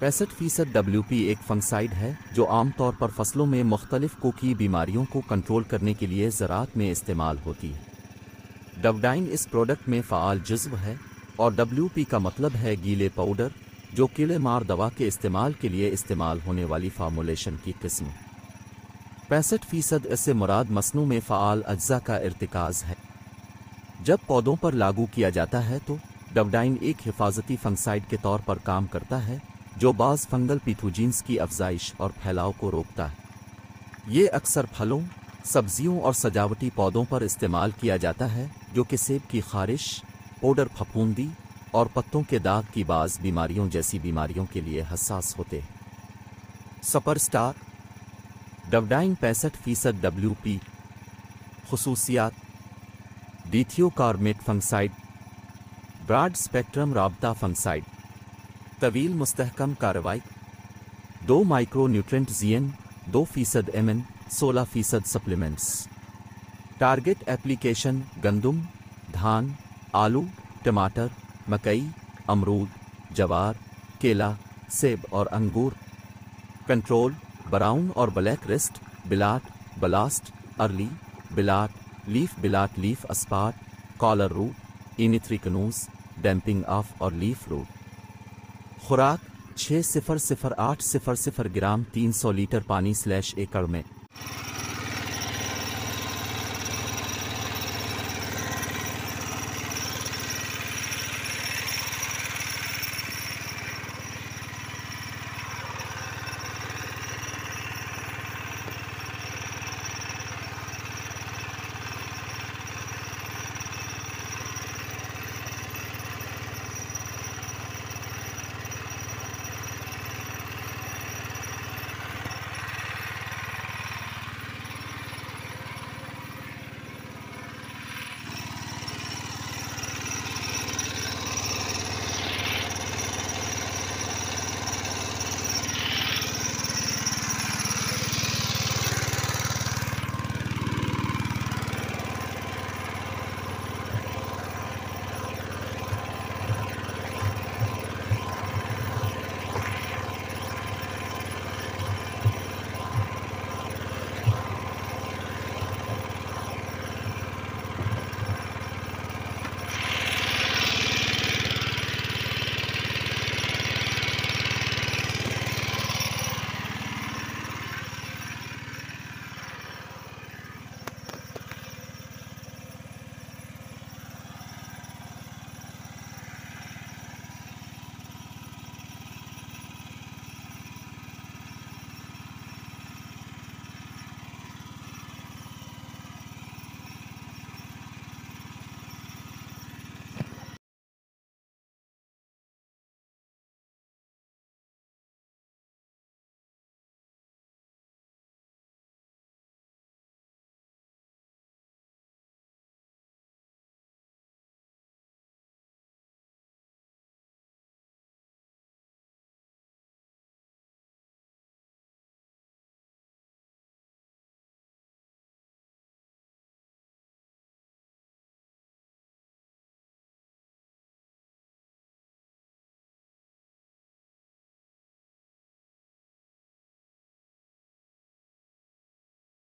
पैंसठ फीसद W P एक फंगसाइड है जो आमतौर पर फसलों में मुख्तलिफ कोकी बीमारियों को कंट्रोल करने के लिए ज़रात में इस्तेमाल होती है डबडाइन इस प्रोडक्ट में फ़ाल जज्व है और डब्ल्यू पी का मतलब है गीले पाउडर जो कीड़े मार दवा के इस्तेमाल के लिए इस्तेमाल होने वाली फार्मोलेशन की किस्म पैंसठ फीसद इससे मुराद मसनू में फ़ाल अज्जा का इरतकाज है जब पौधों पर लागू किया जाता है तो डबडाइन एक हिफाजती फंगसाइड के तौर पर काम करता है जो बाज फंगल पीथोजींस की अफजाइश और फैलाव को रोकता है ये अक्सर फलों सब्जियों और सजावटी पौधों पर इस्तेमाल किया जाता है जो कि सेब की खारिश पोडर फफूंदी और पत्तों के दाग की बाज बीमारियों जैसी बीमारियों के लिए हसास होते हैं सपर स्टार डबडाइन पैंसठ फीसद डब्ल्यू पी खसूसियात डीथियोकार्मेट फंगसाइड ब्राड स्पेक्ट्रम राबता फंगसाइड तवील मुस्तकम कार्रवाई दो माइक्रो न्यूट्रेंट जीएन दो फीसद एम एन सोलह फीसद सप्लीमेंट्स टारगेट एप्लीकेशन गंदुम धान आलू टमाटर मकई अमरूद जवार केला सेब और अंगूर कंट्रोल ब्राउन और black rust blight blast early blight leaf blight leaf spot collar root anthracnose damping off और लीफ रूट खुराक छः सिफर सिफर आठ सिफर सिफर ग्राम तीन सौ लीटर पानी स्लैश एकड़ में